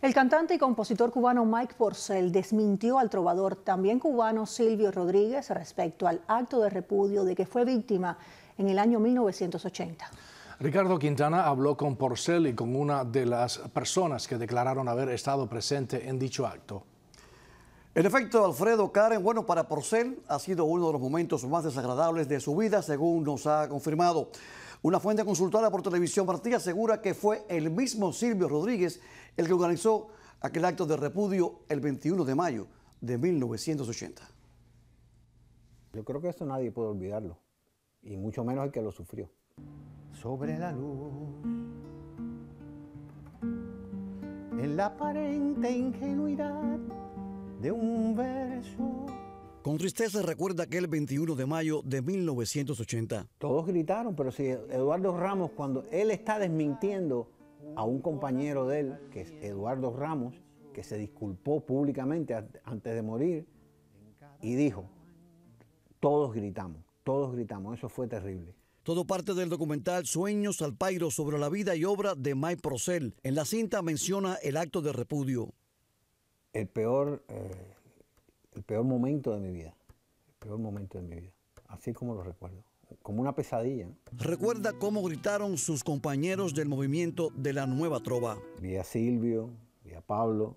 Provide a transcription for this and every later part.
El cantante y compositor cubano Mike Porcel desmintió al trovador también cubano Silvio Rodríguez respecto al acto de repudio de que fue víctima en el año 1980. Ricardo Quintana habló con Porcel y con una de las personas que declararon haber estado presente en dicho acto. En efecto, Alfredo Karen, bueno, para Porcel ha sido uno de los momentos más desagradables de su vida, según nos ha confirmado. Una fuente consultada por Televisión Martí asegura que fue el mismo Silvio Rodríguez el que organizó aquel acto de repudio el 21 de mayo de 1980. Yo creo que eso nadie puede olvidarlo, y mucho menos el que lo sufrió. Sobre la luz, en la aparente ingenuidad de un verso tristeza recuerda aquel 21 de mayo de 1980. Todos gritaron, pero si Eduardo Ramos, cuando él está desmintiendo a un compañero de él, que es Eduardo Ramos, que se disculpó públicamente antes de morir, y dijo, todos gritamos, todos gritamos, eso fue terrible. Todo parte del documental Sueños al Pairo sobre la vida y obra de Mike Procel. En la cinta menciona el acto de repudio. El peor eh, el peor momento de mi vida, el peor momento de mi vida, así como lo recuerdo, como una pesadilla. Recuerda cómo gritaron sus compañeros del movimiento de la nueva trova. Vi a Silvio, vi a Pablo,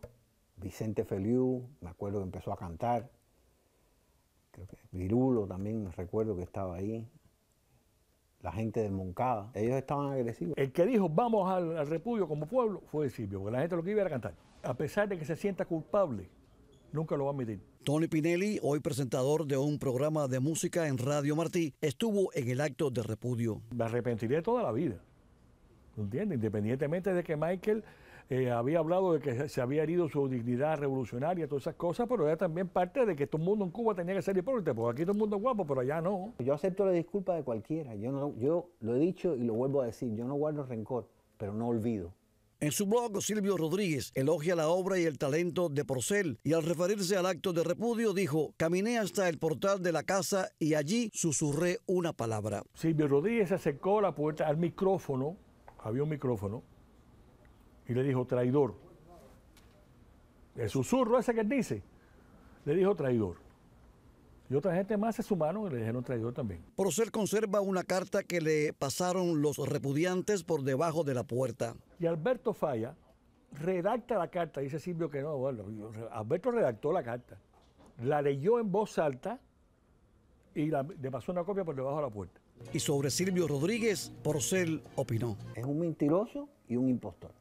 Vicente Feliu, me acuerdo que empezó a cantar, creo que Virulo también me recuerdo que estaba ahí, la gente de Moncada, ellos estaban agresivos. El que dijo vamos al, repudio como pueblo fue Silvio, porque la gente lo que iba era cantar. A pesar de que se sienta culpable, nunca lo va a admitir. Tony Pinelli, hoy presentador de un programa de música en Radio Martí, estuvo en el acto de repudio. Me arrepentiré toda la vida, ¿entiendes? Independientemente de que Michael eh, había hablado de que se había herido su dignidad revolucionaria, todas esas cosas, pero era también parte de que todo el mundo en Cuba tenía que ser hipócrita, porque aquí todo el mundo es guapo, pero allá no. Yo acepto la disculpa de cualquiera, yo, no, yo lo he dicho y lo vuelvo a decir, yo no guardo rencor, pero no olvido. En su blog, Silvio Rodríguez elogia la obra y el talento de Porcel y al referirse al acto de repudio dijo, caminé hasta el portal de la casa y allí susurré una palabra. Silvio Rodríguez se acercó la puerta al micrófono, había un micrófono, y le dijo, traidor. El susurro ese que dice, le dijo traidor. Y otra gente más se sumaron y le dijeron traidor también. Porcel conserva una carta que le pasaron los repudiantes por debajo de la puerta. Y Alberto Falla redacta la carta, dice Silvio que no, bueno, Alberto redactó la carta, la leyó en voz alta y le pasó una copia por debajo de la puerta. Y sobre Silvio Rodríguez, Porcel opinó. Es un mentiroso y un impostor.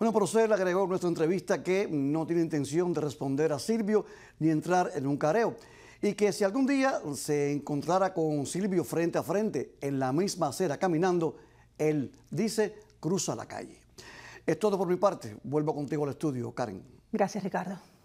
Bueno, por agregó en nuestra entrevista que no tiene intención de responder a Silvio ni entrar en un careo y que si algún día se encontrara con Silvio frente a frente en la misma acera caminando, él dice cruza la calle. Es todo por mi parte. Vuelvo contigo al estudio, Karen. Gracias, Ricardo.